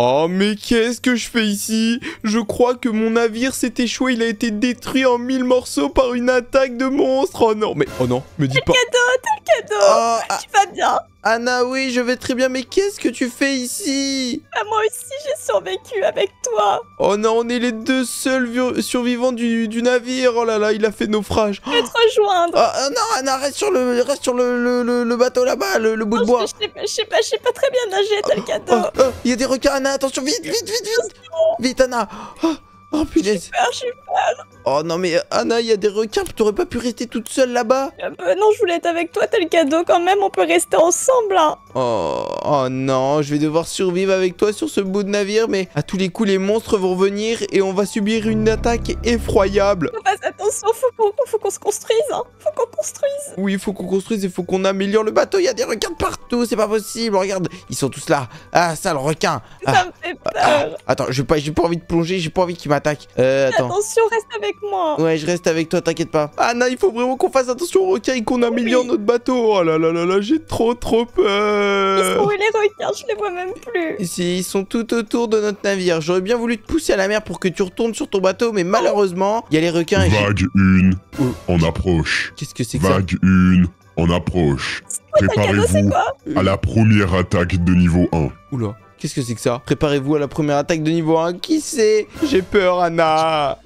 Oh mais qu'est-ce que je fais ici Je crois que mon navire s'est échoué, il a été détruit en mille morceaux par une attaque de monstre. Oh non, mais oh non, me dis pas. le cadeau, le cadeau. Ah, ah. tu vas bien. Anna, oui, je vais très bien, mais qu'est-ce que tu fais ici ah, Moi aussi, j'ai survécu avec toi Oh non, on est les deux seuls survivants du, du, navire Oh là là, il a fait naufrage Je vais te rejoindre ah, ah Non, Anna, reste sur le, reste sur le, le, le, bateau là-bas, le, bout de bois Je, je sais pas, je sais pas très bien nager, t'as le cadeau Il y a des requins, Anna, attention, vite, vite, vite, vite ah, Vite, Anna Oh punaise J'ai peur, Oh non mais Anna, il y a des requins, t'aurais pas pu rester toute seule là-bas euh, bah, Non, je voulais être avec toi, t'as le cadeau quand même, on peut rester ensemble hein. oh, oh non, je vais devoir survivre avec toi sur ce bout de navire, mais à tous les coups les monstres vont venir et on va subir une attaque effroyable attention, faut qu'on faut qu'on se construise, hein. faut qu'on construise Oui, faut qu'on construise et faut qu'on améliore le bateau, il y a des requins partout, c'est pas possible, regarde, ils sont tous là Ah, ça le requin Ça ah. me fait peur ah, Attends, j'ai pas, pas envie de plonger, j'ai pas envie qu'il m'a euh, attention, reste avec moi. Ouais, je reste avec toi, t'inquiète pas. Anna, ah, il faut vraiment qu'on fasse attention aux requins et qu'on améliore notre bateau. Oh là là là là, j'ai trop trop peur. Ils sont où les requins Je les vois même plus. Ici, ils sont tout autour de notre navire. J'aurais bien voulu te pousser à la mer pour que tu retournes sur ton bateau, mais malheureusement, il y a les requins. Et Vague 1, on approche. Qu'est-ce que c'est que ça Vague 1, on approche. Préparez-vous à la première attaque de niveau 1. Oula. Qu'est-ce que c'est que ça Préparez-vous à la première attaque de niveau 1. Qui c'est J'ai peur, Anna.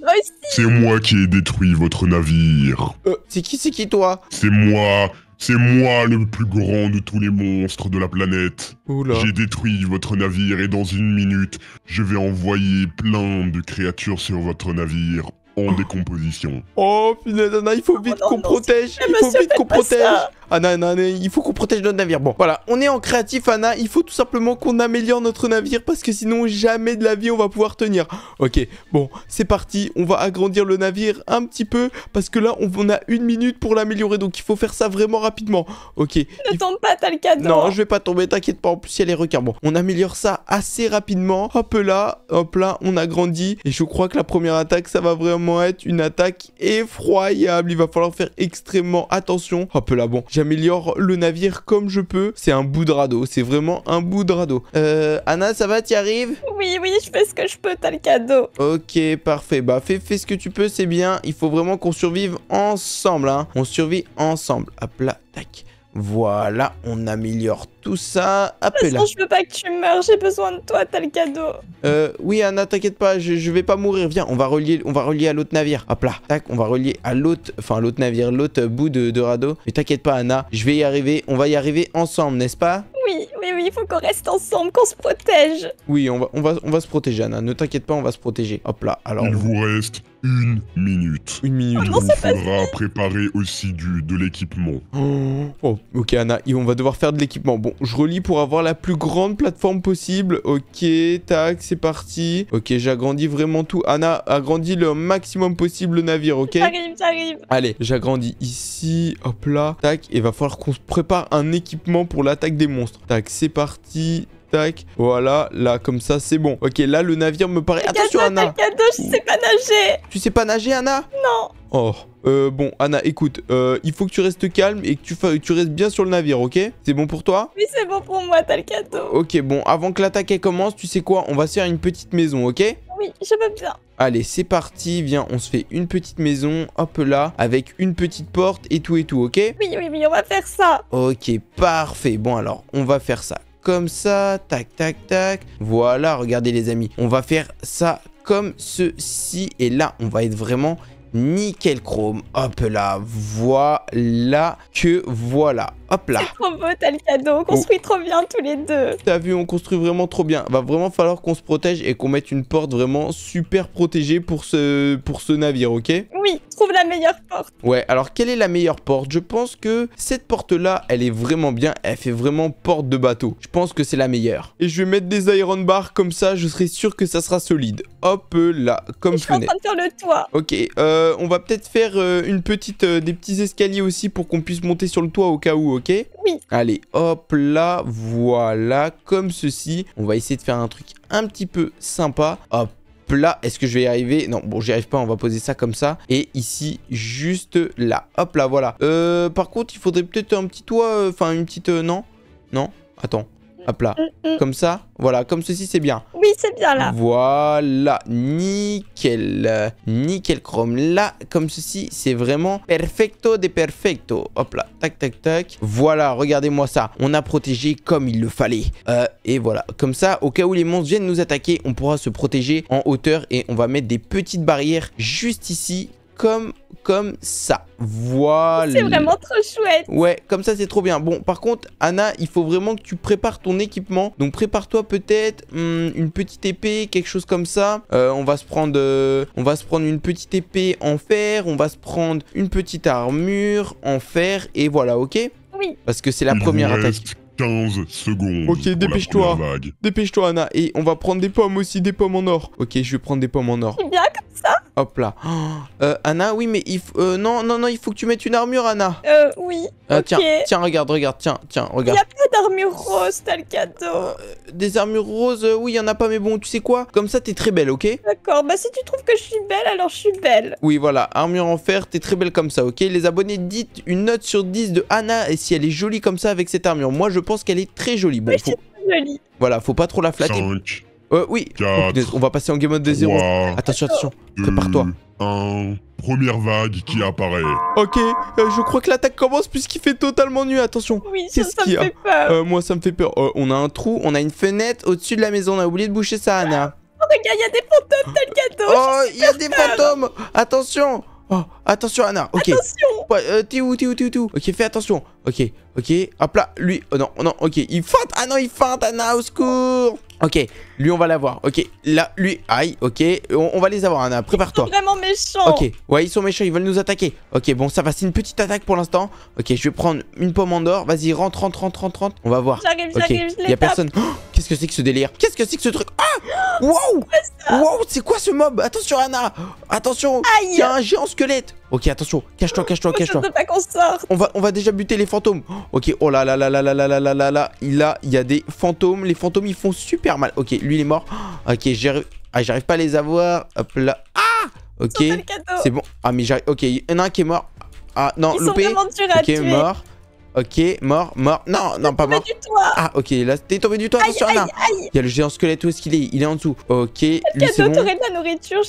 C'est moi qui ai détruit votre navire. Euh, c'est qui, c'est qui, toi C'est moi. C'est moi le plus grand de tous les monstres de la planète. J'ai détruit votre navire et dans une minute, je vais envoyer plein de créatures sur votre navire en décomposition. Oh Anna, il faut vite oh, qu'on protège. Il faut vite qu'on protège. Anna, ah, il faut qu'on protège notre navire. Bon, voilà, on est en créatif, Anna. Il faut tout simplement qu'on améliore notre navire parce que sinon, jamais de la vie, on va pouvoir tenir. Ok, bon, c'est parti. On va agrandir le navire un petit peu parce que là, on a une minute pour l'améliorer. Donc, il faut faire ça vraiment rapidement. Ok. Ne tombe pas, t'as le cadeau. Non, je vais pas tomber, t'inquiète pas. En plus, il y a les requins. Bon, on améliore ça assez rapidement. Hop là, hop là, on agrandit. Et je crois que la première attaque, ça va vraiment être une attaque effroyable. Il va falloir faire extrêmement attention. Hop là, bon, j'améliore le navire comme je peux. C'est un bout de radeau, c'est vraiment un bout de radeau. Euh, Anna, ça va, t'y arrives Oui, oui, je fais ce que je peux, t'as le cadeau. Ok, parfait. Bah, fais, fais ce que tu peux, c'est bien. Il faut vraiment qu'on survive ensemble, hein. On survit ensemble. Hop là, tac. Voilà, on améliore tout ça. Appelle. je veux pas que tu meurs, j'ai besoin de toi, t'as le cadeau. Euh, oui, Anna, t'inquiète pas, je, vais pas mourir. Viens, on va relier, on va relier à l'autre navire. Hop là, tac, on va relier à l'autre, enfin l'autre navire, l'autre bout de, radeau. Mais t'inquiète pas, Anna, je vais y arriver. On va y arriver ensemble, n'est-ce pas Oui, oui, oui, il faut qu'on reste ensemble, qu'on se protège. Oui, on va, on va, on va se protéger, Anna. Ne t'inquiète pas, on va se protéger. Hop là, alors. Il vous reste une minute. Une minute. Oh, faudra préparer aussi du, de l'équipement. Oh, oh ok Anna, on va devoir faire de l'équipement. Bon, je relis pour avoir la plus grande plateforme possible. Ok, tac, c'est parti. Ok, j'agrandis vraiment tout. Anna, agrandis le maximum possible le navire, ok ça arrive. Allez, j'agrandis ici, hop là, tac. Et va falloir qu'on se prépare un équipement pour l'attaque des monstres. Tac, c'est parti. Voilà, là, comme ça, c'est bon. Ok, là, le navire me paraît... Attention, Anna cadeau, je sais pas nager Tu sais pas nager, Anna Non Oh, euh, bon, Anna, écoute, euh, il faut que tu restes calme et que tu, tu restes bien sur le navire, ok C'est bon pour toi Oui, c'est bon pour moi, t'as le cadeau. Ok, bon, avant que l'attaque commence, tu sais quoi On va se faire une petite maison, ok Oui, je veux bien. Allez, c'est parti, viens, on se fait une petite maison, hop là, avec une petite porte et tout et tout, ok Oui, oui, oui, on va faire ça. Ok, parfait. Bon, alors, on va faire ça comme ça. Tac, tac, tac. Voilà, regardez les amis. On va faire ça comme ceci. Et là, on va être vraiment nickel chrome. Hop là, voilà que voilà. Hop là. C'est trop beau, t'as le cadeau. On construit trop bien tous les deux. T'as vu, on construit vraiment trop bien. Va vraiment falloir qu'on se protège et qu'on mette une porte vraiment super protégée pour ce, pour ce navire, ok Oui, trouve la meilleure porte. Ouais, alors quelle est la meilleure porte Je pense que cette porte-là, elle est vraiment bien. Elle fait vraiment porte de bateau. Je pense que c'est la meilleure. Et je vais mettre des iron bars comme ça, je serai sûr que ça sera solide. Hop là, comme je fenêtre. Je suis en train de faire le toit. Ok, euh, on va peut-être faire euh, une petite, euh, des petits escaliers aussi pour qu'on puisse monter sur le toit au cas où, ok oui. Allez, hop là, voilà, comme ceci. On va essayer de faire un truc un petit peu sympa. Hop là, est-ce que je vais y arriver Non, bon, j'y arrive pas, on va poser ça comme ça. Et ici, juste là, hop là, voilà. Euh, par contre, il faudrait peut-être un petit toit, euh, enfin une petite... Euh, non Non Attends. Hop là. Mm, mm. Comme ça. Voilà, comme ceci, c'est bien. Oui, c'est bien là. Voilà, nickel. Nickel chrome. Là, comme ceci, c'est vraiment perfecto de perfecto. Hop là, tac, tac, tac. Voilà, regardez-moi ça. On a protégé comme il le fallait. Euh, et voilà, comme ça, au cas où les monstres viennent nous attaquer, on pourra se protéger en hauteur et on va mettre des petites barrières juste ici comme, comme ça. Voilà. C'est vraiment trop chouette. Ouais, comme ça, c'est trop bien. Bon, par contre, Anna, il faut vraiment que tu prépares ton équipement. Donc, prépare-toi peut-être hmm, une petite épée, quelque chose comme ça. Euh, on, va se prendre, euh, on va se prendre une petite épée en fer. On va se prendre une petite armure en fer. Et voilà, ok oui. Parce que c'est la première attaque. 15 secondes. Ok, dépêche-toi. Dépêche-toi, Anna. Et on va prendre des pommes aussi, des pommes en or. Ok, je vais prendre des pommes en or. Bien comme ça. Hop là. euh, Anna, oui, mais il faut... Euh, non, non, non, il faut que tu mettes une armure, Anna. Euh, oui. Euh, tiens, tiens, regarde, regarde, tiens, tiens, regarde. Armure rose, t'as le cadeau. Euh, des armures roses, euh, oui, y en a pas, mais bon, tu sais quoi Comme ça, t'es très belle, ok D'accord, bah si tu trouves que je suis belle, alors je suis belle. Oui, voilà, armure en fer, t'es très belle comme ça, ok Les abonnés, dites une note sur 10 de Anna et si elle est jolie comme ça avec cette armure. Moi, je pense qu'elle est très jolie. Bon, faut... Jolie. Voilà, faut pas trop la flatter. Euh, oui. Oh, on va passer en game mode de zéro. Attention, attention. Prépare-toi. Première vague qui apparaît. Ok, euh, je crois que l'attaque commence puisqu'il fait totalement nu. Attention. Oui, ça, me fait peur. Euh, moi, ça me fait peur. Euh, on a un trou, on a une fenêtre au-dessus de la maison. On a oublié de boucher ça, Anna. Ah, oh, regarde, il y a des fantômes, t'as le cadeau. Oh, il y a des fantômes. Attention. Oh, attention Anna, ok. Attention euh, T'es où, t'es où, t'es où, Ok, fais attention. Ok, ok, hop là, lui, oh non, oh, non, ok, il feinte Ah non, il feinte Anna, au secours Ok, lui on va l'avoir. Ok, là, lui, aïe, ok, on, va les avoir, Anna, prépare-toi. Ils sont vraiment méchants. Ok, ouais, ils sont méchants, ils veulent nous attaquer. Ok, bon, ça va, c'est une petite attaque pour l'instant. Ok, je vais prendre une pomme en or, Vas-y, rentre, rentre, rentre, rentre, On va voir. J'arrive, j'arrive, Y'a personne. Oh, qu'est-ce que c'est que ce délire Qu'est-ce que c'est que ce truc Ah oh, Wow Wow, c'est quoi ce mob Attention, Anna Attention Il y a un géant squelette Ok, attention, cache-toi, cache-toi, cache-toi. On va, on va déjà buter les fantômes. Ok, oh là là là là là là là là là là. il y a des fantômes. Les fantômes, ils font super mal. Ok, lui, il est mort. Ok, ah, j'arrive ah, pas à les avoir. Hop là. Ah Ok, c'est bon. Ah, mais j'arrive. Ok, il y en a un qui est mort. Ah non, Ils loupé. Qui est mort. Ok, mort, mort. Non, non, pas mort. Ah, ok, là, t'es tombé du toit. Il y a le géant squelette. Où est-ce qu'il est, il, est en dessous. Ok. de la nourriture,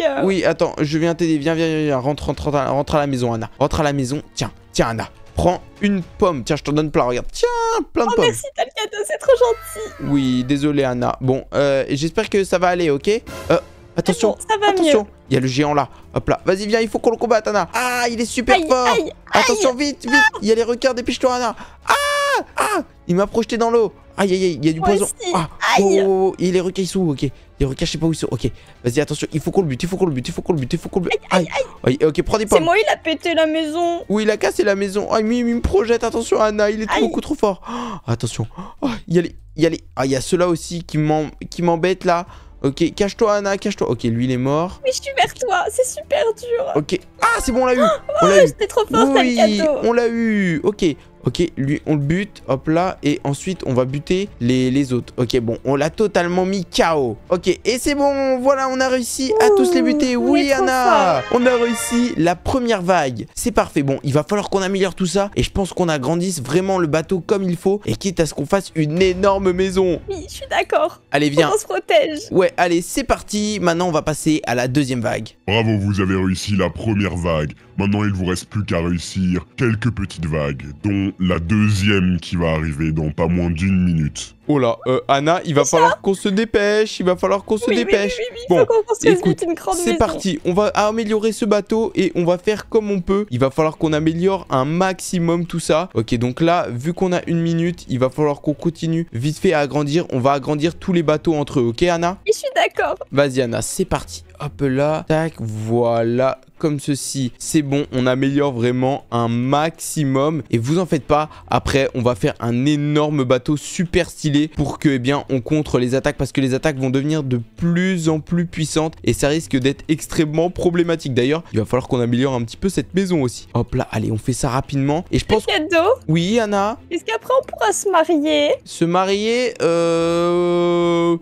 euh, oui, attends, je viens t'aider. Viens, viens, viens. Rentre, rentre, rentre, à la maison, Anna. Rentre à la maison. Tiens, tiens, Anna. Prends une pomme. Tiens, je t'en donne plein. Regarde. Tiens, plein de oh, t'as le cadeau. c'est trop gentil. Oui, désolé, Anna. Bon, euh, j'espère que ça va aller, ok euh, Attention, attention. Il y a le géant là. Hop là. Vas-y, viens, il faut qu'on le combatte, Anna. Ah, il est super fort. Attention, vite, vite ah. Il y a les requins, dépêche-toi, Anna Ah Ah Il m'a projeté dans l'eau Aïe, aïe, aïe, il y a du poison Ah Oh, il oh, oh. les requins, ils sont où Ok. Les requins, je sais pas où ils sont. Ok. Vas-y, attention, il faut qu'on le bute, il faut qu'on le bute, il faut qu'on le bute, il faut qu'on le bute. Aïe, aïe, aïe. Ok, prends des pommes. C'est moi, il a pété la maison. Oui, il a cassé la maison. Ah, il me projette, attention, Anna, il est beaucoup trop fort. Oh, attention. Oh, il y a les... Il y a les... Ah, il y a ceux-là aussi qui m'embêtent, là. Ok, cache-toi, Anna, cache-toi. Ok, lui, il est mort. Mais je suis vers toi, c'est super dur. Ok. Ah, c'est bon, on l'a eu. Oh, on l'a oh, eu. trop fort, oui, On l'a eu. Ok, Ok, lui, on le bute, hop là. Et ensuite, on va buter les, les autres. Ok, bon, on l'a totalement mis KO. Ok, et c'est bon, voilà, on a réussi à tous les buter. Oui, Anna On a réussi la première vague. C'est parfait. Bon, il va falloir qu'on améliore tout ça. Et je pense qu'on agrandisse vraiment le bateau comme il faut. Et quitte à ce qu'on fasse une énorme maison. Oui, je suis d'accord. Allez, viens. On se protège. Ouais, allez, c'est parti. Maintenant, on va passer à la deuxième vague. Bravo, vous avez réussi la première vague. Maintenant, il vous reste plus qu'à réussir quelques petites vagues, dont la deuxième qui va arriver dans pas moins d'une minute. Oh là, euh, Anna, il va falloir qu'on se dépêche, il va falloir qu'on se dépêche. bon, écoute, c'est parti, on va améliorer ce bateau et on va faire comme on peut. Il va falloir qu'on améliore un maximum tout ça. Ok, donc là, vu qu'on a une minute, il va falloir qu'on continue vite fait à agrandir. On va agrandir tous les bateaux entre eux, ok Anna Je suis d'accord. Vas-y Anna, c'est parti hop là, tac, voilà, comme ceci. C'est bon, on améliore vraiment un maximum. Et vous en faites pas, après, on va faire un énorme bateau super stylé pour que, eh bien, on contre les attaques parce que les attaques vont devenir de plus en plus puissantes et ça risque d'être extrêmement problématique. D'ailleurs, il va falloir qu'on améliore un petit peu cette maison aussi. Hop là, allez, on fait ça rapidement. Et je pense... Cadeau Oui, Anna Est-ce qu'après, on pourra se marier Se marier, euh...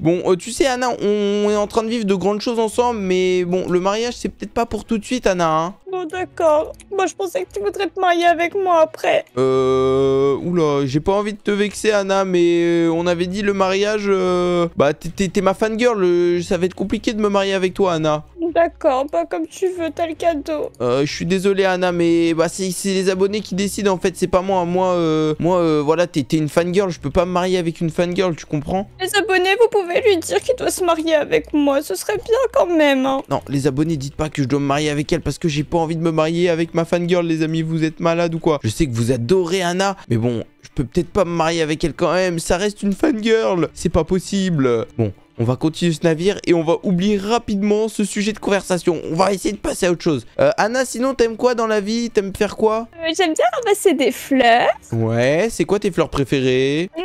Bon, euh, tu sais, Anna, on est en train de vivre de grandes choses ensemble, mais bon, le mariage, c'est peut-être pas pour tout de suite, Anna. Hein. Bon, d'accord. Moi, je pensais que tu voudrais te marier avec moi après. Euh... Oula, j'ai pas envie de te vexer, Anna, mais euh, on avait dit le mariage... Euh... Bah, t'es ma fangirl, euh, ça va être compliqué de me marier avec toi, Anna. D'accord, pas comme tu veux, t'as le cadeau. Euh, je suis désolé, Anna, mais bah, c'est les abonnés qui décident, en fait, c'est pas moi. Moi, euh... moi euh, voilà, t'es une fangirl, je peux pas me marier avec une fangirl, tu comprends Les abonnés, vous pouvez lui dire qu'il doit se marier avec moi, ce serait quand même. Hein. Non, les abonnés, dites pas que je dois me marier avec elle parce que j'ai pas envie de me marier avec ma fangirl, les amis. Vous êtes malade ou quoi Je sais que vous adorez Anna, mais bon, je peux peut-être pas me marier avec elle quand même. Ça reste une fangirl. C'est pas possible. Bon, on va continuer ce navire et on va oublier rapidement ce sujet de conversation. On va essayer de passer à autre chose. Euh, Anna, sinon, t'aimes quoi dans la vie T'aimes faire quoi euh, J'aime bien ramasser des fleurs. Ouais, c'est quoi tes fleurs préférées hmm,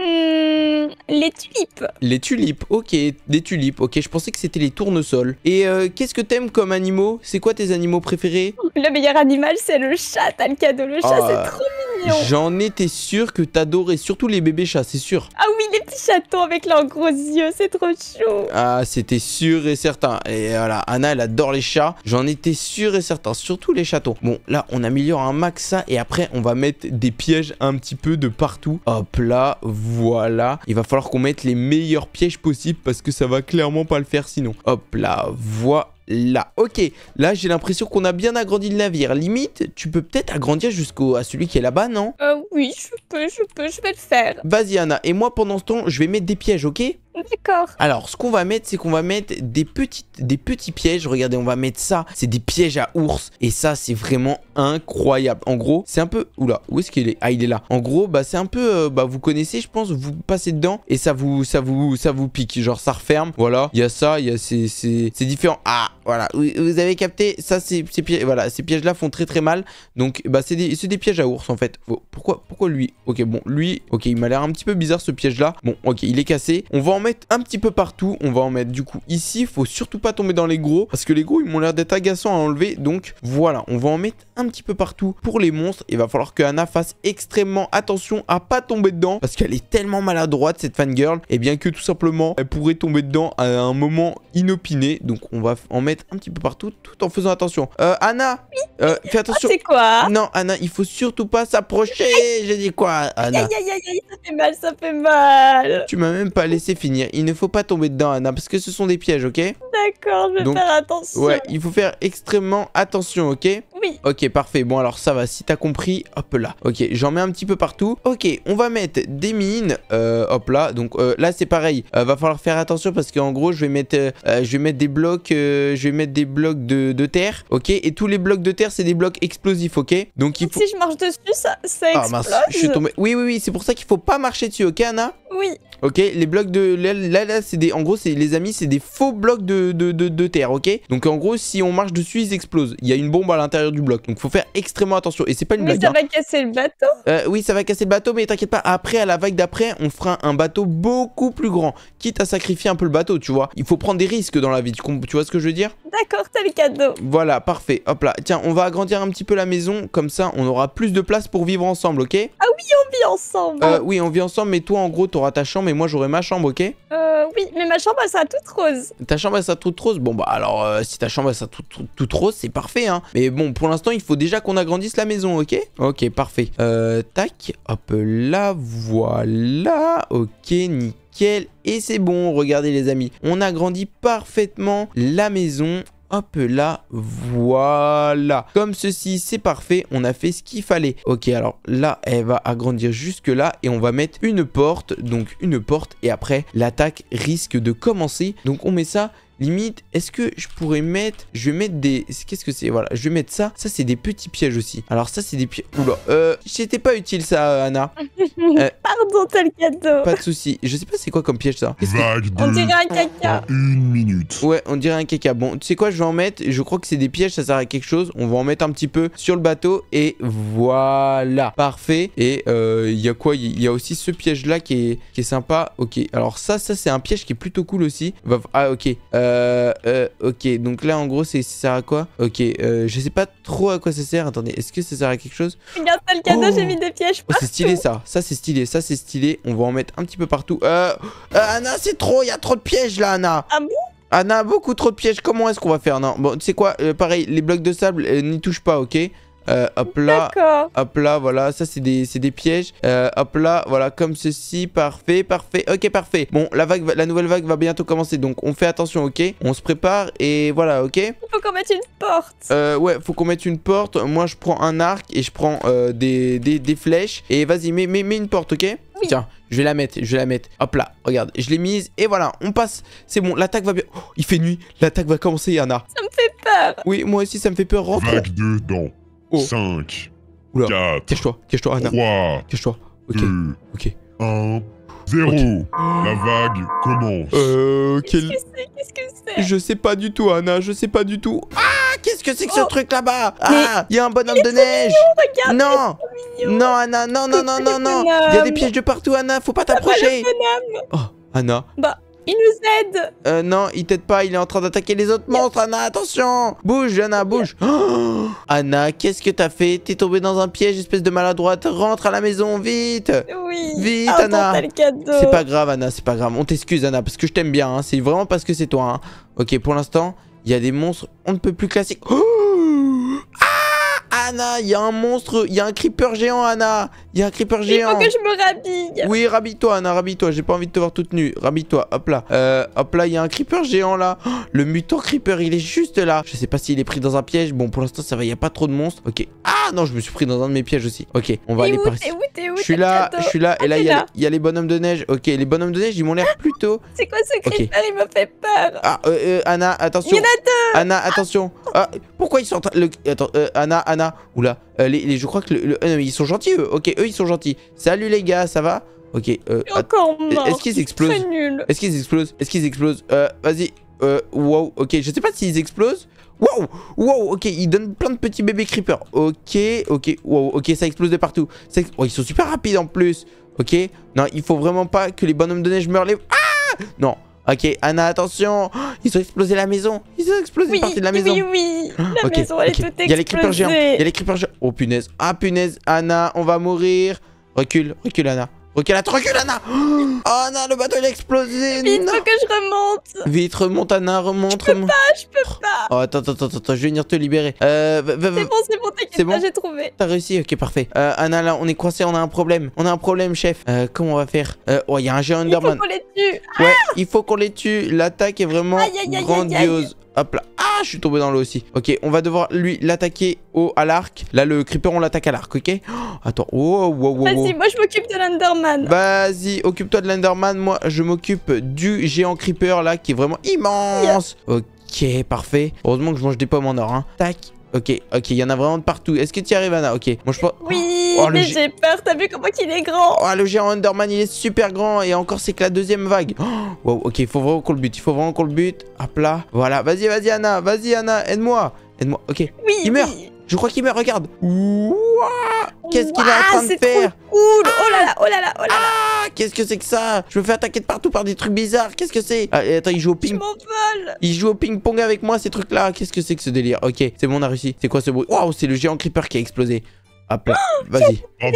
les tulipes. Les tulipes, ok. Des tulipes, ok. Je pensais que c'était les tournesols. Et euh, qu'est-ce que t'aimes comme animaux C'est quoi tes animaux préférés Le meilleur animal, c'est le chat, T'as le cadeau. Le chat, ah. c'est trop mignon. J'en étais sûr que t'adorais, surtout les bébés chats, c'est sûr. Ah oui, les petits chatons avec leurs gros yeux, c'est trop chaud. Ah, c'était sûr et certain. Et voilà, Anna, elle adore les chats. J'en étais sûr et certain, surtout les chatons. Bon, là, on améliore un max ça et après, on va mettre des pièges un petit peu de partout. Hop là, voilà. Il va falloir qu'on mette les meilleurs pièges possibles parce que ça va clairement pas le faire sinon. Hop là, voilà là. Ok, là j'ai l'impression qu'on a bien agrandi le navire. Limite, tu peux peut-être agrandir jusqu'au à celui qui est là-bas, non Euh oui, je peux, je peux, je vais le faire. Vas-y Anna, et moi pendant ce temps, je vais mettre des pièges, ok D'accord. Alors, ce qu'on va mettre, c'est qu'on va mettre des, petites, des petits pièges. Regardez, on va mettre ça. C'est des pièges à ours. Et ça, c'est vraiment incroyable. En gros, c'est un peu... Oula, où est-ce qu'il est, Ah, il est là. En gros, bah, c'est un peu... Euh, bah, vous connaissez, je pense. Vous passez dedans et ça vous, ça vous, ça vous pique. Genre, ça referme. Voilà. Il y a ça, il y a ces, ces différents... Ah, voilà, vous avez capté, ça, c'est ces pièges, voilà, ces pièges-là font très très mal. Donc, bah, c'est des, des, pièges à ours en fait. Pourquoi, pourquoi lui Ok, bon, lui, ok, il m'a l'air un petit peu bizarre ce piège-là. Bon, ok, il est cassé. On va en mettre un petit peu partout. On va en mettre du coup ici. Faut surtout pas tomber dans les gros parce que les gros, ils m'ont l'air d'être agaçants à enlever. Donc, voilà, on va en mettre un petit peu partout pour les monstres. Il va falloir que Anna fasse extrêmement attention à pas tomber dedans parce qu'elle est tellement maladroite cette fangirl. Et eh bien que tout simplement, elle pourrait tomber dedans à un moment inopiné. Donc, on va en mettre un petit peu partout tout en faisant attention. Euh, Anna, euh, fais attention. Ah, quoi Non, Anna, il faut surtout pas s'approcher. J'ai dit quoi, Anna ça fait mal, ça fait mal. Tu m'as même pas laissé finir. Il ne faut pas tomber dedans, Anna, parce que ce sont des pièges, ok D'accord, je vais faire attention. Ouais, il faut faire extrêmement attention, ok Oui. Ok, parfait. Bon, alors ça va, si t'as compris, hop là. Ok, j'en mets un petit peu partout. Ok, on va mettre des mines. Euh, hop là. Donc euh, là, c'est pareil. va falloir faire attention parce qu'en gros, je vais mettre, je vais mettre des blocs je vais mettre des blocs de, terre, ok Et tous les blocs de terre, c'est des blocs explosifs, ok Donc il faut... Si je marche dessus, ça, ça explose. Ah, je suis tombé. Oui, oui, oui, c'est pour ça qu'il faut pas marcher dessus, ok, Anna oui. Ok, les blocs de... Là, là, c'est des... En gros, c'est les amis, c'est des faux blocs de, de, de, terre, ok Donc en gros, si on marche dessus, ils explosent. Il y a une bombe à l'intérieur du bloc, donc faut faire extrêmement attention. Et c'est pas une Mais ça hein. va casser le bateau euh, Oui, ça va casser le bateau, mais t'inquiète pas, après, à la vague d'après, on fera un bateau beaucoup plus grand. Quitte à sacrifier un peu le bateau, tu vois. Il faut prendre des risques dans la vie, tu, tu vois ce que je veux dire D'accord, t'as le cadeau. Voilà, parfait. Hop là. Tiens, on va agrandir un petit peu la maison. Comme ça, on aura plus de place pour vivre ensemble, ok Ah oui, on vit ensemble. Euh, oui, on vit ensemble. Mais toi, en gros, t'auras ta chambre et moi, j'aurai ma chambre, ok Euh, oui, mais ma chambre, elle sera toute rose. Ta chambre, elle sera toute rose Bon, bah alors, euh, si ta chambre, elle sera toute, rose, c'est parfait, hein. Mais bon, pour l'instant, il faut déjà qu'on agrandisse la maison, ok Ok, parfait. Euh, tac. Hop là, voilà. Ok, nickel et c'est bon, regardez les amis, on agrandit parfaitement la maison Hop là, voilà. Comme ceci, c'est parfait. On a fait ce qu'il fallait. Ok, alors là, elle va agrandir jusque là et on va mettre une porte. Donc une porte et après, l'attaque risque de commencer. Donc on met ça Limite, est-ce que je pourrais mettre... Je vais mettre des... Qu'est-ce que c'est Voilà, je vais mettre ça. Ça, c'est des petits pièges aussi. Alors ça, c'est des pièges... Oula, euh... C'était pas utile ça, Anna. Euh, Pardon, tel cadeau. Pas de souci. Je sais pas c'est quoi comme piège ça. On dirait un caca. Une minute. Ouais, on dirait un caca. Bon, tu sais quoi, je vais en mettre. Je crois que c'est des pièges, ça sert à quelque chose. On va en mettre un petit peu sur le bateau. Et voilà. Parfait. Et il euh, y a quoi Il y a aussi ce piège là qui est, qui est sympa. Ok, alors ça, ça c'est un piège qui est plutôt cool aussi. Ah, ok. Euh, euh, euh, ok, donc là en gros, ça sert à quoi Ok, euh, je sais pas trop à quoi ça sert. Attendez, est-ce que ça sert à quelque chose Regarde, le cadeau, j'ai mis des pièges. Oh, c'est stylé ça. Ça, c'est stylé. Ça, c'est stylé. On va en mettre un petit peu partout. Euh, euh, Anna, c'est trop. Il y a trop de pièges là, Anna. Ah bon Anna, beaucoup trop de pièges. Comment est-ce qu'on va faire Non, bon, tu sais quoi euh, Pareil, les blocs de sable, euh, n'y touche pas, ok euh, hop là, hop là, voilà, ça c'est des, des, pièges. Euh, hop là, voilà, comme ceci, parfait, parfait, ok, parfait. Bon, la vague, la nouvelle vague va bientôt commencer, donc on fait attention, ok On se prépare et voilà, ok Il faut qu'on mette une porte. Euh, ouais, faut qu'on mette une porte. Moi, je prends un arc et je prends euh, des, des, des, flèches. Et vas-y, mets, mets, une porte, ok Tiens, je vais la mettre, je vais la mettre. Hop là, regarde, je l'ai mise et voilà, on passe. C'est bon, l'attaque va bien. Oh, il fait nuit, l'attaque va commencer, Yana. Ça me fait peur. Oui, moi aussi, ça me fait peur. Rentre. Vague 5. Oula. 4. toi cache-toi, Anna. 3. toi Ok. 2, 1. 0. La vague commence. Euh, qu'est-ce que c'est Qu'est-ce que c'est Je sais pas du tout, Anna, je sais pas du tout. Ah Qu'est-ce que c'est que ce oh. truc là-bas Ah Il y a un bonhomme de neige mignon, regarde, Non Non, Anna, non, non, non, non, non Il y a des pièges de partout, Anna, faut pas t'approcher Oh, Anna. Bah, il nous aide Euh, non, il t'aide pas, il est en train d'attaquer les autres monstres, Anna, attention Bouge, Anna, bouge Anna, qu'est-ce que t'as fait T'es tombée dans un piège, espèce de maladroite, rentre à la maison, vite Oui Vite, Anna C'est pas grave, Anna, c'est pas grave, on t'excuse, Anna, parce que je t'aime bien, hein. c'est vraiment parce que c'est toi, hein. Ok, pour l'instant, il y a des monstres, on ne peut plus classer... Oh Anna, il y a un monstre, il y a un creeper géant, Anna. Il y a un creeper géant. Il faut que je me rhabille. Oui, rhabille-toi, Anna, rhabille-toi. J'ai pas envie de te voir toute nue. Rhabille-toi, hop là. Euh, hop là, il y a un creeper géant là. Oh, le mutant creeper, il est juste là. Je sais pas s'il est pris dans un piège. Bon, pour l'instant, ça va, il y a pas trop de monstres. Ok. Ah non, je me suis pris dans un de mes pièges aussi. Ok, on va aller par ici. Je suis là, je suis là, et ah, là, il y, a les bonhommes de neige. Ok, les bonhommes de neige, ils m'ont l'air plutôt. C'est quoi ce creeper Il me fait peur. Ah, euh, euh, Anna, attention. Il y en a deux. Anna, attention. Ah, pourquoi ils sont en train... de... Attends, euh, Anna, Anna, oula. Euh, les, je crois que le... Ah non, mais ils sont gentils, eux. Ok, eux, ils sont gentils. Salut, les gars, ça va Ok. Euh, est-ce qu'ils explosent Est-ce qu'ils explosent Est-ce qu'ils explosent vas-y. Euh, wow, ok. Je sais pas s'ils explosent. Wow, wow, ok, ils donnent plein de petits bébés creepers. Ok, ok, wow, ok, ça explose de partout. Oh, ils sont super rapides en plus. Ok, non, il faut vraiment pas que les bonhommes de neige meurent les... Ah Non, Ok, Anna, attention Ils ont explosé la maison Ils ont explosé une partie de la maison Oui, oui, La maison, elle est toute explosée Il y a les creepers géants Il y a les creepers géants Oh punaise Ah punaise Anna, on va mourir Recule, recule Anna Ok, la recule, Anna Oh, Anna, le bateau, il a explosé Vite, faut que je remonte Vite, remonte, Anna, remonte, Je peux pas, je peux pas Oh, attends, attends, attends, je vais venir te libérer. Euh, c'est bon, c'est bon, t'inquiète bon j'ai trouvé. T'as réussi Ok, parfait. Euh, Anna, là, on est coincé, on a un problème. On a un problème, chef. Euh, comment on va faire Oh, euh, il y a un géant enderman Il faut qu'on les tue Ouais, il faut qu'on les tue. L'attaque est vraiment grandiose. Hop là je suis tombé dans l'eau aussi. Ok, on va devoir lui l'attaquer au à l'arc. Là, le creeper, on l'attaque à l'arc, ok Attends, oh, oh, oh, Vas-y, moi je m'occupe de l'Enderman. Vas-y, occupe-toi de l'Enderman. Moi, je m'occupe du géant creeper là qui est vraiment immense. Ok. Ok, parfait. Heureusement que je mange des pommes en or. Hein. Tac, Ok, ok, il y en a vraiment de partout. Est-ce que tu y arrives, Anna Ok, moi je pense... Oui, oh, mais j'ai peur, t'as vu comment il est grand Oh, le géant Underman, il est super grand et encore c'est que la deuxième vague. Oh, ok, il faut vraiment qu'on le bute, il faut vraiment qu'on le bute. Hop là, voilà, vas-y, vas-y, Anna, vas-y, Anna, aide-moi, aide-moi, ok. Oui, il meurt je crois qu'il me regarde. Qu'est-ce qu'il est en train de faire Oh là ah là, oh là là, oh là là. Ah, qu'est-ce que c'est que ça Je me fais attaquer de partout par des trucs bizarres. Qu'est-ce que c'est ah, Attends, il joue au ping. Il joue au ping-pong avec moi ces trucs-là. Qu'est-ce que c'est que ce délire Ok, c'est bon, on a réussi. C'est quoi ce bruit Waouh, c'est le géant creeper qui a explosé. Hop là, vas-y. vous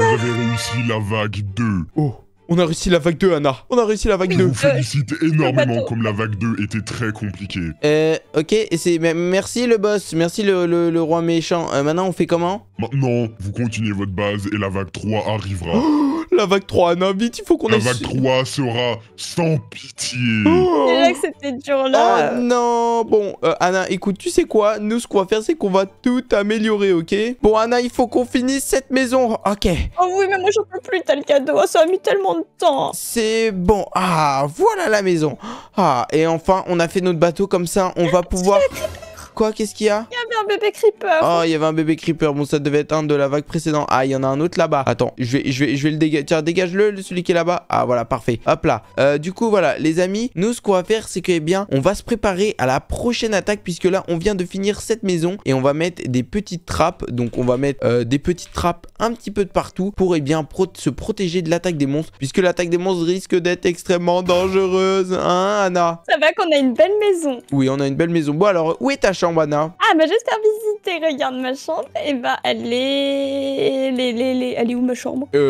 avez réussi la vague 2. Oh. On a réussi la vague 2, Anna. On a réussi la vague 2. Euh, je vous félicite énormément, comme la vague 2 était très compliquée. Euh, ok, c'est merci le boss, merci le, le, roi méchant. Euh, maintenant, on fait comment Maintenant, vous continuez votre base et la vague 3 arrivera. Oh, la vague 3, Anna. vite, il faut qu'on La vague 3 sera sans pitié. Oh. C'est que c'était dur, là. Oh, non, bon, euh, Anna, écoute, tu sais quoi Nous, ce qu'on va faire, c'est qu'on va tout améliorer, ok Bon, Anna, il faut qu'on finisse cette maison. Ok. Oh oui, mais moi, j'en peux plus, t'as le cadeau. Ah, ça a mis tellement de temps. C'est bon. Ah, voilà la maison. Ah, et enfin, on a fait notre bateau comme ça. On va pouvoir... Quoi Qu'est-ce qu'il y a Il y avait un bébé creeper. Oh, il y avait un bébé creeper. Bon, ça devait être un de la vague précédente. Ah, il y en a un autre là-bas. Attends, je vais, je vais, je vais le dégager. Tiens, dégage-le, celui qui est là-bas. Ah, voilà, parfait. Hop là. Euh, du coup, voilà, les amis, nous, ce qu'on va faire, c'est que, eh bien, on va se préparer à la prochaine attaque puisque là, on vient de finir cette maison et on va mettre des petites trappes. Donc, on va mettre euh, des petites trappes un petit peu de partout pour, eh bien, se protéger de l'attaque des monstres puisque l'attaque des monstres risque d'être extrêmement dangereuse. Hein, Anna Ça va qu'on a une belle maison. Oui, on a une belle maison. Bon, alors, où est ta chambre ah, bah, je visiter. Regarde ma chambre. Et eh ben, bah, euh, elle est... Elle est, où ma chambre elle,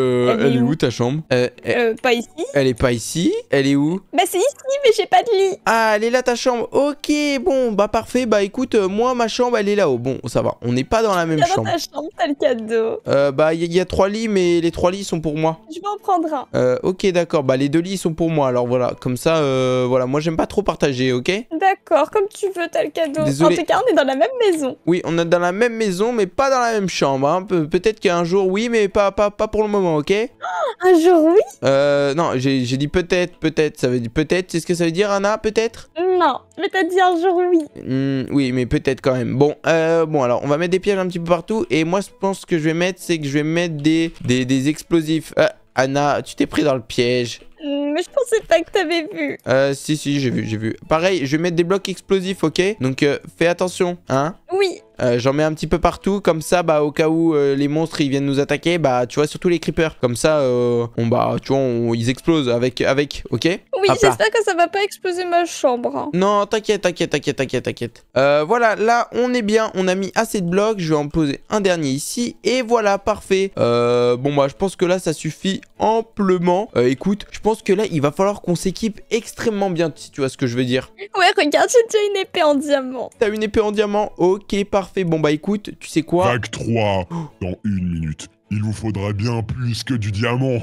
est, où, ta chambre euh, euh, Pas ici. Elle est pas ici Elle est où Bah, c'est ici, mais j'ai pas de lit. Ah, elle est là, ta chambre. Ok, bon, bah, parfait. Bah, écoute, moi, ma chambre, elle est là-haut. Bon, ça va. On n'est pas dans la même chambre. Dans ta chambre, t'as le cadeau. bah, il y, a trois lits, mais les trois lits sont pour moi. Je vais en prendre un. ok, d'accord. Bah, les deux lits sont pour moi. Alors, voilà. Comme ça, voilà. Moi, j'aime pas trop partager, ok D'accord, comme tu veux, t'as le cadeau on est dans la même maison. Oui, on est dans la même maison, mais pas dans la même chambre. Hein. peut-être qu'un jour, oui, mais pas, pas, pas pour le moment, ok oh, Un jour, oui Euh, non, j'ai dit peut-être, peut-être. Ça veut dire peut-être, c'est ce que ça veut dire, Anna, peut-être Non, mais t'as dit un jour, oui. Hmm, oui, mais peut-être quand même. Bon, euh, bon, alors, on va mettre des pièges un petit peu partout. Et moi, je pense que je vais mettre, c'est que je vais mettre des, des, explosifs. Euh, Anna, tu t'es pris dans le piège je pensais pas que t'avais vu. Euh, si, si, j'ai vu, j'ai vu. Pareil, je vais mettre des blocs explosifs, ok Donc, euh, fais attention, hein Oui. Euh, j'en mets un petit peu partout, comme ça, bah, au cas où euh, les monstres ils viennent nous attaquer, bah, tu vois, surtout les creepers. Comme ça, euh, on, bah, tu vois, ils explosent avec, avec ok Oui, j'espère que ça va pas exploser ma chambre. Hein. Non, t'inquiète, t'inquiète, t'inquiète, t'inquiète, t'inquiète. voilà, là, on est bien, on a mis assez de blocs. Je vais en poser un dernier ici, et voilà, parfait. bon, bah, je pense que là, ça suffit amplement. écoute, je pense que là, il va falloir qu'on s'équipe extrêmement bien, si tu vois ce que je veux dire. Ouais, regarde, j'ai déjà une épée en diamant. T'as une épée en diamant Ok, parfait bon bah écoute, tu sais quoi Vague 3, dans une minute. Il vous faudra bien plus que du diamant.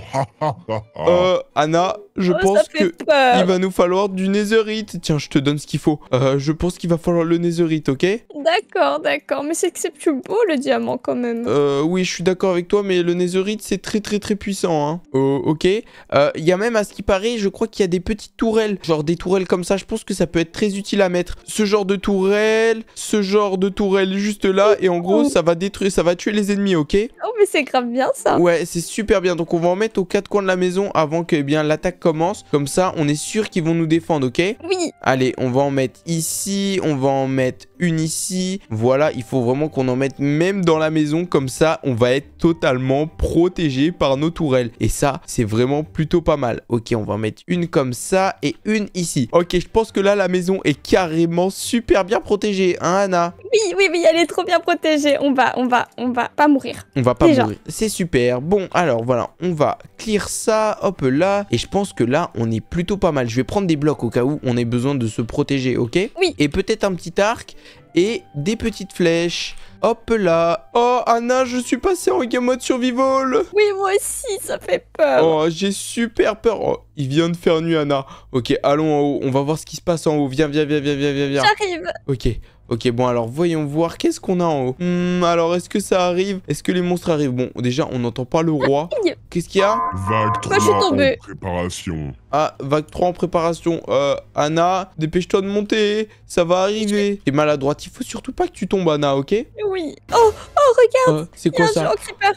euh, Anna, je oh, pense que il va nous falloir du netherite. Tiens, je te donne ce qu'il faut. Euh, je pense qu'il va falloir le netherite, ok D'accord, d'accord. Mais c'est que c'est plus beau le diamant quand même. Euh, oui, je suis d'accord avec toi, mais le netherite c'est très très très puissant. Hein. Oh, ok. Euh, il y a même à ce qui paraît, je crois qu'il y a des petites tourelles, genre des tourelles comme ça. Je pense que ça peut être très utile à mettre. Ce genre de tourelle, ce genre de tourelle juste là, et en gros ça va détruire, ça va tuer les ennemis, ok Oh mais c'est grave bien ça. Ouais, c'est super bien. Donc on va en mettre aux quatre coins de la maison avant que eh bien l'attaque commence. Comme ça, on est sûr qu'ils vont nous défendre, ok Oui. Allez, on va en mettre ici. On va en mettre une ici. Voilà, il faut vraiment qu'on en mette même dans la maison. Comme ça, on va être totalement protégé par nos tourelles. Et ça, c'est vraiment plutôt pas mal. Ok, on va en mettre une comme ça et une ici. Ok, je pense que là, la maison est carrément super bien protégée, hein, Anna Oui, oui, oui, elle est trop bien protégée. On va, on va, on va pas mourir. On va pas mourir. C'est super. Bon, alors voilà, on va clear ça. Hop là. Et je pense que là, on est plutôt pas mal. Je vais prendre des blocs au cas où on ait besoin de se protéger, ok Oui. Et peut-être un petit arc et des petites flèches. Hop là Oh, Anna, je suis passé en game mode survival Oui, moi aussi, ça fait peur Oh, j'ai super peur Oh, il vient de faire nuit, Anna Ok, allons en haut, on va voir ce qui se passe en haut. Viens, viens, viens, viens, viens, viens, viens. J'arrive Ok, Ok, bon, alors voyons voir. Qu'est-ce qu'on a en haut hmm, Alors, est-ce que ça arrive Est-ce que les monstres arrivent Bon, déjà, on n'entend pas le roi. Qu'est-ce qu'il y a Vague 3 en préparation. Ah, vague 3 en préparation. Euh, Anna, dépêche-toi de monter. Ça va arriver. T'es maladroite. Il faut surtout pas que tu tombes, Anna, ok Oui. Oh, oh, regarde euh, C'est quoi ça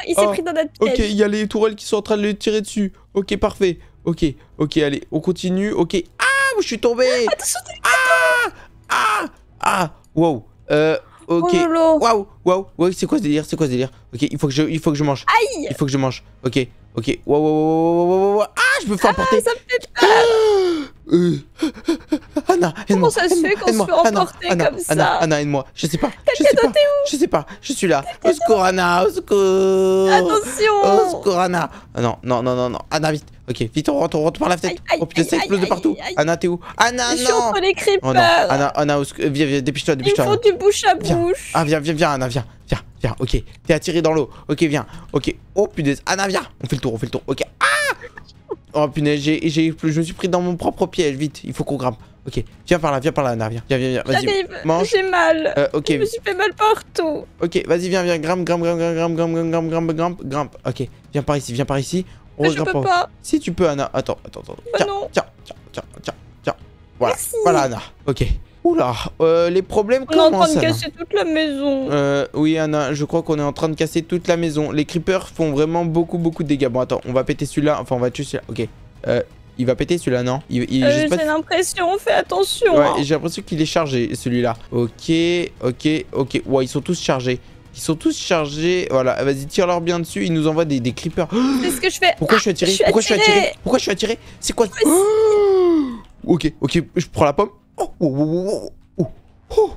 Il s'est ah. pris dans notre piège. Ok, il y a les tourelles qui sont en train de le tirer dessus. Ok, parfait. Ok, ok, allez, on continue. Ok. Ah, je suis tombé ah, ah Ah Wow. Euh, ok. Oh waouh, waouh, wow, c'est quoi ce délire C'est quoi ce délire Ok, il faut que je, il faut que je mange. Aïe. Il faut que je mange. Ok, ok. wow, wow, wow, wow, wow, wow, Ah, je me fais ah, emporter. Ah euh... Anna, Comment ça se fait qu'on se fait emporter Anna, comme Anna, ça Anna, Anna, aide-moi. Je sais pas. Je sais pas. Où je sais pas. Je suis là. Au secours, Anna. Au secours. Attention. Au secours, Anna. Ah non, non, non, non, non. Anna, vite. Ok, vite, on rentre, on rentre par la fenêtre. Aïe, aïe, oh putain, ça explose de partout. Anna, t'es où Anna, je non. Je suis entre les oh creepers. Anna, Anna, viens, viens, dépêche-toi, dépêche-toi. Ils font du bouche à bouche. Ah, viens, viens, viens, Anna, viens, viens ok. T'es attiré dans l'eau. Ok, viens. Ok. Oh punaise. Anna, viens. On fait le tour, on fait le tour. Ok. Ah Oh punaise, j'ai, j'ai plus, je me suis pris dans mon propre piège. Vite, il faut qu'on grimpe. Ok, viens par là, viens par là, Anna, viens, viens, viens, vas-y. Mange. J'ai mal. Euh, ok. Je me suis fait mal partout. Ok, vas-y, viens, viens, grimpe, grimpe, grimpe, grimpe, grimpe, grimpe, grimpe, grimpe, Ok, viens par ici, viens par ici. On Mais je peux pas. Si tu peux, Anna. Attends, attends, attends. Bah tiens, tiens, tiens, tiens, tiens, Voilà, voilà, Anna. Ok. Oula, euh, les problèmes commencent. On est en train de casser toute la maison. Euh, oui, Anna, je crois qu'on est en train de casser toute la maison. Les creepers font vraiment beaucoup, beaucoup de dégâts. Bon, attends, on va péter celui-là. Enfin, on va tuer celui-là. Ok. Euh, il va péter celui-là, non il, il, euh, J'ai l'impression, fais attention. Ouais, hein. j'ai l'impression qu'il est chargé, celui-là. Ok, ok, ok. Ouais, ils sont tous chargés. Ils sont tous chargés. Voilà, vas-y, tire-leur bien dessus. Ils nous envoient des, des creepers. quest ce que je fais. Pourquoi je suis ah, attiré Pourquoi je suis attiré Pourquoi je suis attiré C'est quoi Ok, ok, je prends la pomme. Oh oh oh, oh, oh, oh, oh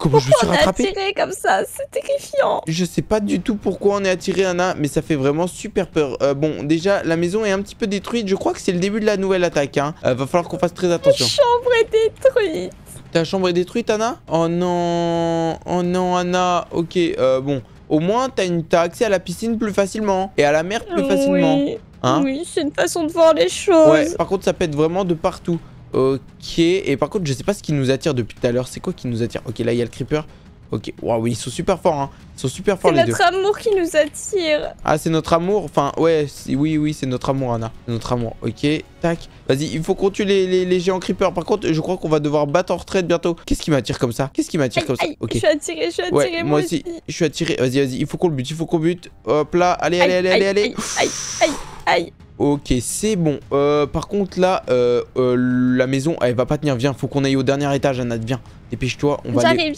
Comment je me suis rattrapé on est attiré comme ça, c'est terrifiant. Je sais pas du tout pourquoi on est attiré, Anna, mais ça fait vraiment super peur. Euh, bon, déjà, la maison est un petit peu détruite. Je crois que c'est le début de la nouvelle attaque. Hein. Euh, va falloir qu'on fasse très attention. Ta chambre est détruite. Ta chambre est détruite, Anna Oh non, oh non, Anna. Ok, euh, bon, au moins t'as une... accès à la piscine plus facilement et à la mer plus facilement. Oui, hein oui c'est une façon de voir les choses. Ouais, par contre, ça pète vraiment de partout. Ok, et par contre, je sais pas ce qui nous attire depuis tout à l'heure. C'est quoi qui nous attire Ok, là, il y a le creeper. Ok, waouh, ils sont super forts, hein. Ils sont super forts, les deux. C'est notre amour qui nous attire. Ah, c'est notre amour Enfin, ouais, oui, oui, c'est notre amour, Anna. notre amour. Ok, tac. Vas-y, il faut qu'on tue les, les, les, géants creepers. Par contre, je crois qu'on va devoir battre en retraite bientôt. Qu'est-ce qui m'attire comme ça Qu'est-ce qui m'attire comme ça Ok. Je suis attiré, je suis attiré, ouais, moi aussi. Je suis attiré. Vas-y, vas-y, il faut qu'on le bute, il faut qu'on bute. Hop là, allez, allez, allez, allez, allez. Aïe, aïe, aïe. Ok, c'est bon. Euh, par contre, là, euh, euh, la maison, elle va pas tenir. Viens, faut qu'on aille au dernier étage, Anna. Viens, Dépêche-toi, on va aller...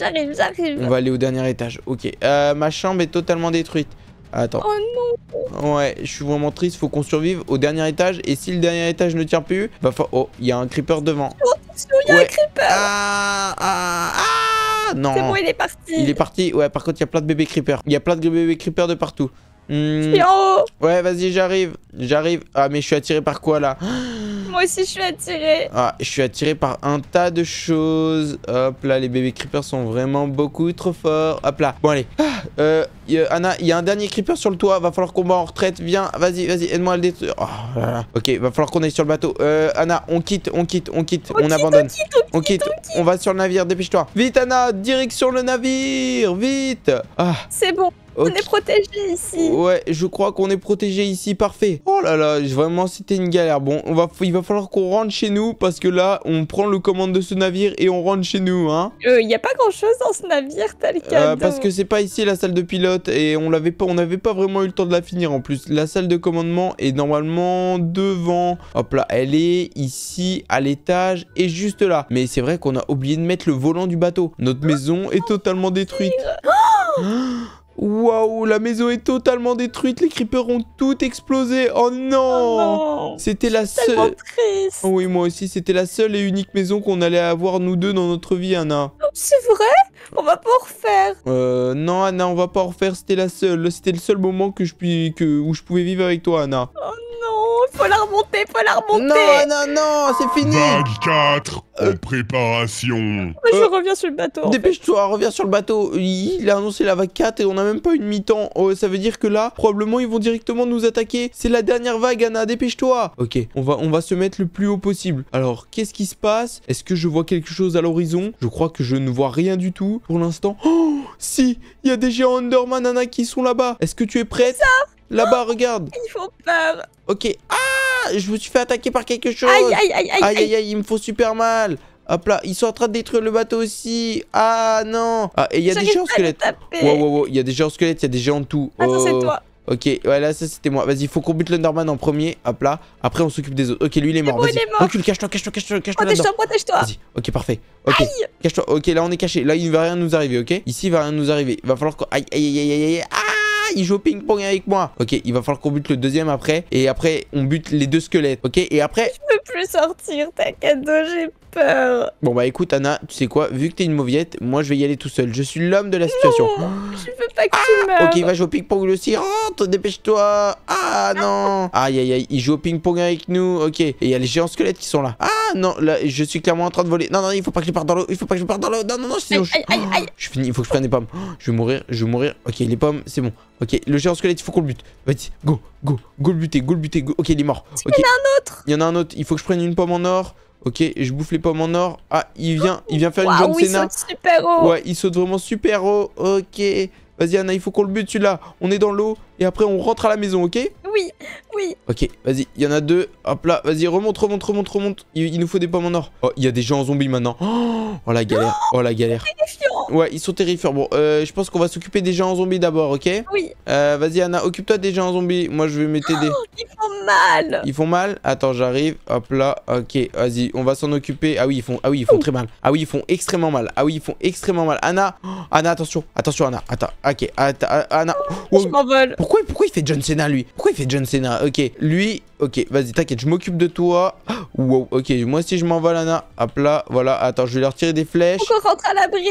On va aller au dernier étage. Ok. Euh, ma chambre est totalement détruite. Attends. Oh non. Ouais, je suis vraiment triste. Faut qu'on survive au dernier étage. Et si le dernier étage ne tient plus, bah oh, il y a un creeper devant. Oh, il y a un creeper. Ah, ah, ah non. C'est bon, il est parti. Il est parti. Ouais, par contre, il y a plein de bébés creepers. Il y a plein de bébés creepers de partout. Hmm. Ouais, vas-y, j'arrive. J'arrive. Ah, mais je suis attiré par quoi, là Moi aussi, je suis attiré. Ah, je suis attiré par un tas de choses. Hop là, les bébés creepers sont vraiment beaucoup trop forts. Hop là. Bon, allez. Ah, euh, Anna, il y a un dernier creeper sur le toit. Va falloir qu'on va en retraite. Viens, vas-y, vas-y, aide-moi à le détruire. Oh ok, va falloir qu'on aille sur le bateau. Euh, Anna, on quitte, on quitte, on quitte. On, abandonne. On quitte on, va sur le navire. Dépêche-toi. Vite, Anna, direction le navire. Vite. Ah. C'est bon. On est protégé ici. Ouais, je crois qu'on est protégé ici. Parfait. Oh là là, vraiment, c'était une galère. Bon, on va, il va falloir qu'on rentre chez nous parce que là, on prend le commande de ce navire et on rentre chez nous, hein. Euh, il euh, n'y a pas grand-chose dans ce navire, tel euh, parce que c'est pas ici la salle de pilote et on l'avait pas, on n'avait pas vraiment eu le temps de la finir en plus. La salle de commandement est normalement devant. Hop là, elle est ici à l'étage et juste là. Mais c'est vrai qu'on a oublié de mettre le volant du bateau. Notre maison est totalement détruite. Oh Waouh, la maison est totalement détruite, les creepers ont tout explosé. Oh non, oh C'était la seule... oui, moi aussi, c'était la seule et unique maison qu'on allait avoir nous deux dans notre vie, Anna. C'est vrai On va pas en refaire. Euh, non, Anna, on va pas refaire, c'était la seule. C'était le seul moment que je puis... que... où je pouvais vivre avec toi, Anna. Oh non, faut la remonter, faut la remonter. Non, Anna, non, c'est fini. Euh, en préparation. Je euh, reviens sur le bateau. Dépêche-toi, reviens sur le bateau. Il a annoncé la vague 4 et on n'a même pas une mi-temps. Oh, ça veut dire que là, probablement, ils vont directement nous attaquer. C'est la dernière vague, Anna. Dépêche-toi. Ok, on va, on va se mettre le plus haut possible. Alors, qu'est-ce qui se passe Est-ce que je vois quelque chose à l'horizon Je crois que je ne vois rien du tout pour l'instant. Oh, si, il y a des géants Underman, Anna, qui sont là-bas. Est-ce que tu es prête Là-bas, regarde. Ils font peur. Ok. Ah Je me suis fait attaquer par quelque chose. Aïe, aïe, aïe, aïe. Aïe, aïe, aïe, il me faut super mal. Hop là, ils sont en train de détruire le bateau aussi. Ah non. Ah, et il y a des géants squelettes. Wow, wow, wow. Il y a des géants squelettes, il y a des géants de tout. Attends, ah, c'est oh. toi. Ok, ouais, là, ça c'était moi. Vas-y, faut qu'on bute l'Underman en premier. Hop là. Après, on s'occupe des autres. Ok, lui, il est mort. Vas-y, recule, cache-toi, cache-toi, cache-toi. Cache protège-toi, protège-toi. Vas-y, ok, parfait. Ok, cache-toi. Ok, là, on est caché. Là, il ne va rien nous arriver, ok Ici, il va rien nous arriver. Il va falloir qu'on. Aïe, aïe, aïe, aïe, aïe. Ah ah, il joue au ping-pong avec moi. Ok, il va falloir qu'on bute le deuxième après. Et après, on bute les deux squelettes. Ok, et après... Je peux plus sortir, t'inquiète, j'ai Bon bah écoute Anna, tu sais quoi, vu que t'es une mauviette, moi je vais y aller tout seul. Je suis l'homme de la situation. Non, je veux pas que tu ah, meurs. Ok, va jouer au ping-pong aussi. Rentre, dépêche-toi. Ah non. Aïe aïe aïe, il joue au ping-pong avec nous. Ok, et il y a les géants squelettes qui sont là. Ah non, là je suis clairement en train de voler. Non non, il faut pas que je parte dans l'eau. Il faut pas que je parte dans l'eau. Non non non, sinon aïe, je... Aïe, aïe, oh, je finis, il faut que je prenne des pommes. Oh, je vais mourir, je vais mourir. Ok, les pommes, c'est bon. Ok, le géant squelette, il faut qu'on le bute. Vas-y, go, go, go le buter, go le buter. Ok, il est mort. Il y en a un autre. Il y en a un autre. Il faut que je prenne une pomme en or. Ok, je bouffe les pommes en or. Ah, il vient, il vient faire une John Cena. Il saute super haut. Ouais, il saute vraiment super haut. Ok. Vas-y, Anna, il faut qu'on le bute celui-là. On est dans l'eau et après on rentre à la maison, ok Oui, oui. Ok, vas-y, il y en a deux. Hop là, vas-y, remonte, remonte, remonte, remonte. Il, nous faut des pommes en or. Oh, il y a des gens en zombie maintenant. Oh, la galère. Oh, la galère. Ouais, ils sont terrifiants. Bon, euh, je pense qu'on va s'occuper des gens en zombie d'abord, ok Oui. Euh, vas-y, Anna, occupe-toi des gens en zombie. Moi, je vais m'aider. Ils font mal Attends, j'arrive. Hop là. Ok, vas-y, on va s'en occuper. Ah oui, ils font, ah oui, ils font très mal. Ah oui, ils font extrêmement mal. Ah oui, ils font extrêmement mal. Anna, Anna, attention, attention, Anna. Attends, ok, Anna. Oh, je Pourquoi, pourquoi il fait John Cena lui Pourquoi il fait John Cena Ok, lui, ok, vas-y, t'inquiète, je m'occupe de toi. ok, moi aussi je m'envole, Anna. Hop là, voilà. Attends, je vais leur tirer des flèches. Pourquoi rentre à l'abri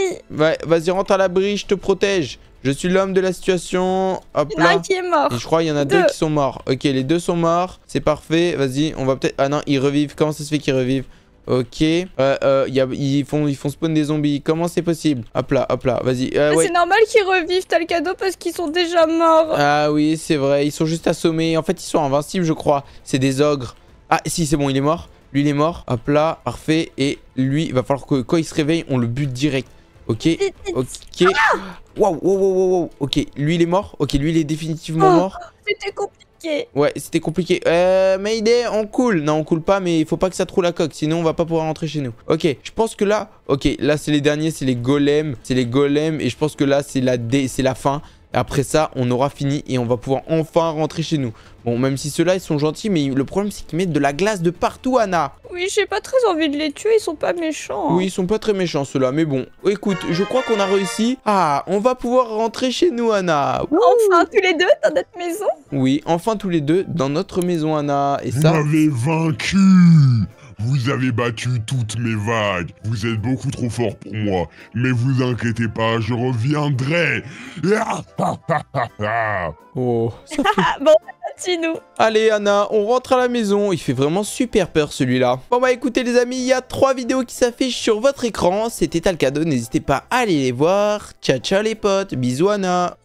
vas-y, rentre à l'abri, je te protège. Je suis l'homme de la situation. Hop là. qui est mort. je crois qu'il y en a deux. qui sont morts. Ok, les deux sont morts. C'est parfait. Vas-y, on va peut-être... Ah non, ils revivent. Comment ça se fait qu'ils revivent Ok, euh, euh, ils, font, ils font spawn des zombies, comment c'est possible Hop là, hop là, vas-y. Euh, c'est normal qu'ils revivent, t'as le cadeau parce qu'ils sont déjà morts. Ah oui, c'est vrai, ils sont juste assommés. En fait, ils sont invincibles, je crois. C'est des ogres. Ah si, c'est bon, il est mort. Lui, il est mort. Hop là, parfait. Et lui, il va falloir que quand il se réveille, on le bute direct. Ok, ok. Waouh, wow, wow, wow, wow. Ok, lui il est mort. Ok, lui il est définitivement oh, mort. C'était compliqué. Ouais, c'était compliqué. Euh, Mayday, on coule. Non, on coule pas, mais il faut pas que ça trouve la coque. Sinon, on va pas pouvoir rentrer chez nous. Ok, je pense que là. Ok, là c'est les derniers, c'est les golems. C'est les golems. Et je pense que là, c'est la, la fin. Après ça, on aura fini et on va pouvoir enfin rentrer chez nous. Bon, même si ceux-là, ils sont gentils, mais le problème, c'est qu'ils mettent de la glace de partout, Anna. Oui, j'ai pas très envie de les tuer, ils sont pas méchants. Hein. Oui, ils sont pas très méchants, ceux-là, mais bon. Écoute, je crois qu'on a réussi. Ah, on va pouvoir rentrer chez nous, Anna. Ah, enfin, tous les deux, dans notre maison Oui, enfin, tous les deux, dans notre maison, Anna. Et ça... Vous m'avez vaincu vous avez battu toutes mes vagues. Vous êtes beaucoup trop fort pour moi. Mais vous inquiétez pas, je reviendrai. oh, bon, bon, Allez, Anna, on rentre à la maison. Il fait vraiment super peur, celui-là. Bon, bah, écoutez, les amis, il y a trois vidéos qui s'affichent sur votre écran. C'était Talcado. N'hésitez pas à aller les voir. Ciao, ciao, les potes. Bisous, Anna.